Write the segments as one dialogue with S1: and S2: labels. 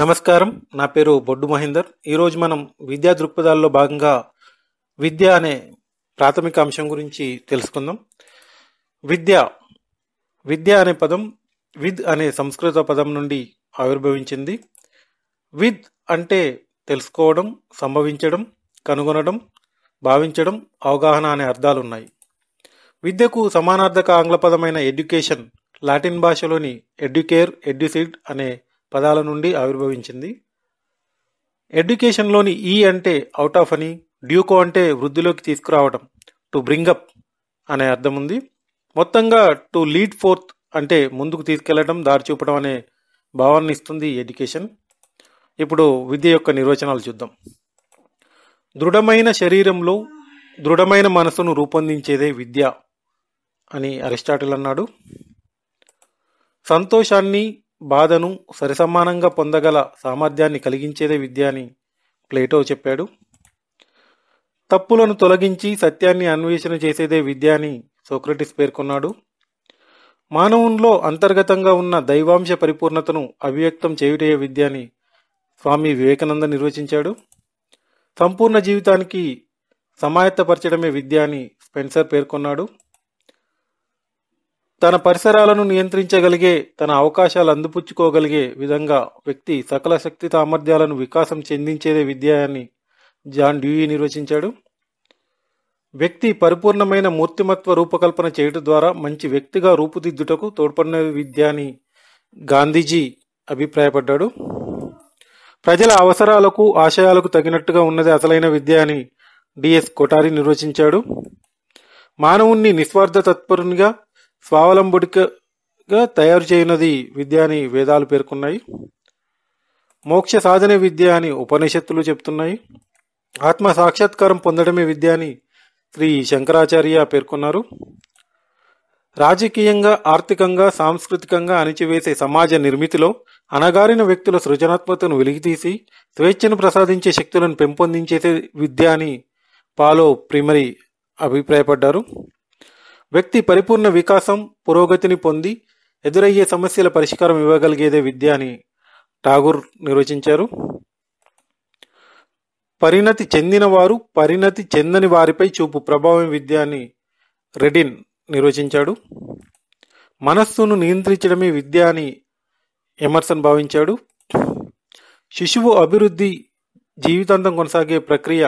S1: నమస్కారం నా పేరు బొడ్డు మహేందర్ ఈరోజు మనం విద్యా దృక్పథాల్లో భాగంగా విద్య అనే ప్రాథమిక అంశం గురించి తెలుసుకుందాం విద్య విద్య అనే పదం విద్ అనే సంస్కృత పదం నుండి ఆవిర్భవించింది విద్ అంటే తెలుసుకోవడం సంభవించడం కనుగొనడం భావించడం అవగాహన అనే అర్థాలు ఉన్నాయి విద్యకు సమానార్థక ఆంగ్ల పదమైన ఎడ్యుకేషన్ లాటిన్ భాషలోని ఎడ్యుకేర్ ఎడ్యుసిడ్ అనే పదాల నుండి ఆవిర్భవించింది ఎడ్యుకేషన్లోని ఈ అంటే అవుట్ ఆఫ్ అని డ్యూకో అంటే వృద్ధిలోకి తీసుకురావడం టు బ్రింగప్ అనే అర్థం ఉంది మొత్తంగా టు లీడ్ ఫోర్త్ అంటే ముందుకు తీసుకెళ్లడం దారి చూపడం అనే భావాన్ని ఇస్తుంది ఎడ్యుకేషన్ ఇప్పుడు విద్య యొక్క నిర్వచనాలు చూద్దాం దృఢమైన శరీరంలో దృఢమైన మనసును రూపొందించేదే విద్య అని అరిస్టాటిల్ అన్నాడు సంతోషాన్ని బాధను సరిసమానంగా పొందగల సామర్థ్యాన్ని కలిగించేదే విద్య అని ప్లేటో చెప్పాడు తప్పులను తొలగించి సత్యాన్ని అన్వేషణ చేసేదే విద్య అని సోక్రటిస్ పేర్కొన్నాడు మానవుల్లో అంతర్గతంగా ఉన్న దైవాంశ పరిపూర్ణతను అవ్యక్తం చేయుటే విద్య అని స్వామి వివేకానంద నిర్వచించాడు సంపూర్ణ జీవితానికి సమాయత్తపరచడమే విద్య అని స్పెన్సర్ పేర్కొన్నాడు తన పరిసరాలను నియంత్రించగలిగే తన అవకాశాలు అందుపుచ్చుకోగలిగే విధంగా వ్యక్తి సకల శక్తి సామర్థ్యాలను వికాసం చెందించేదే విద్య అని జాన్ డ్యూయి నిర్వచించాడు వ్యక్తి పరిపూర్ణమైన మూర్తిమత్వ రూపకల్పన చేయడం ద్వారా మంచి వ్యక్తిగా రూపుదిద్దుటకు తోడ్పడిన విద్య అని గాంధీజీ అభిప్రాయపడ్డాడు ప్రజల అవసరాలకు ఆశయాలకు తగినట్టుగా ఉన్నది అసలైన విద్య అని డిఎస్ కొటారి నిర్వచించాడు మానవుణ్ణి నిస్వార్థ తత్పరునిగా స్వావలంబుడికగా తయారు చేయనది విద్య అని వేదాలు పేర్కొన్నాయి మోక్ష సాధనే విద్య అని ఉపనిషత్తులు చెప్తున్నాయి ఆత్మ సాక్షాత్కారం పొందడమే విద్య అని శ్రీ శంకరాచార్య పేర్కొన్నారు రాజకీయంగా ఆర్థికంగా సాంస్కృతికంగా అణిచివేసే సమాజ నిర్మితిలో అనగారిన వ్యక్తుల సృజనాత్మకతను వెలికితీసి స్వేచ్ఛను ప్రసాదించే శక్తులను పెంపొందించేసే విద్య అని పాలో ప్రిమరీ అభిప్రాయపడ్డారు వ్యక్తి పరిపూర్ణ వికాసం పురోగతిని పొంది ఎదురయ్యే సమస్యల పరిష్కారం ఇవ్వగలిగేదే విద్య అని ఠాగూర్ నిర్వచించారు పరిణతి చెందినవారు పరిణతి చెందని వారిపై చూపు ప్రభావం విద్య అని రెడిన్ నిర్వచించాడు మనస్సును నియంత్రించడమే విద్య అని ఎమర్సన్ భావించాడు శిశువు అభివృద్ధి జీవితాంతం కొనసాగే ప్రక్రియ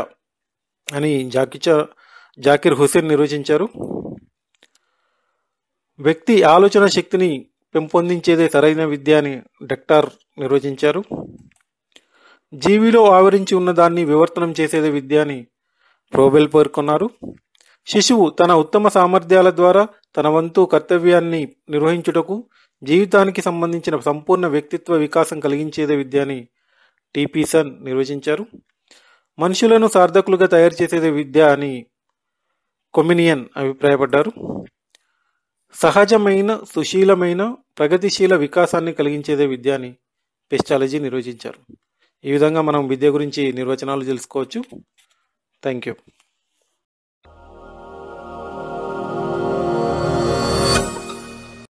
S1: అని జాకిచా జాకిర్ హుసేన్ నిర్వచించారు వ్యక్తి ఆలోచన శక్తిని పెంపొందించేదే సరైన విద్య అని డెక్టార్ నిర్వచించారు జీవిలో ఆవరించి ఉన్నదాన్ని వివర్తనం చేసేదే విద్య అని ప్రోబెల్ పేర్కొన్నారు శిశువు తన ఉత్తమ సామర్థ్యాల ద్వారా తన వంతు కర్తవ్యాన్ని నిర్వహించుటకు జీవితానికి సంబంధించిన సంపూర్ణ వ్యక్తిత్వ వికాసం కలిగించేదే విద్య అని టీపీసన్ నిర్వచించారు మనుషులను సార్థకులుగా తయారు చేసేదే విద్య అని కొమినియన్ అభిప్రాయపడ్డారు సహజమైన సుశీలమైన ప్రగతిశీల వికాసాన్ని కలిగించేదే విద్య అని పెస్టాలజీ నిర్వచించారు ఈ విధంగా మనం విద్య గురించి నిర్వచనాలు తెలుసుకోవచ్చు థ్యాంక్ యూ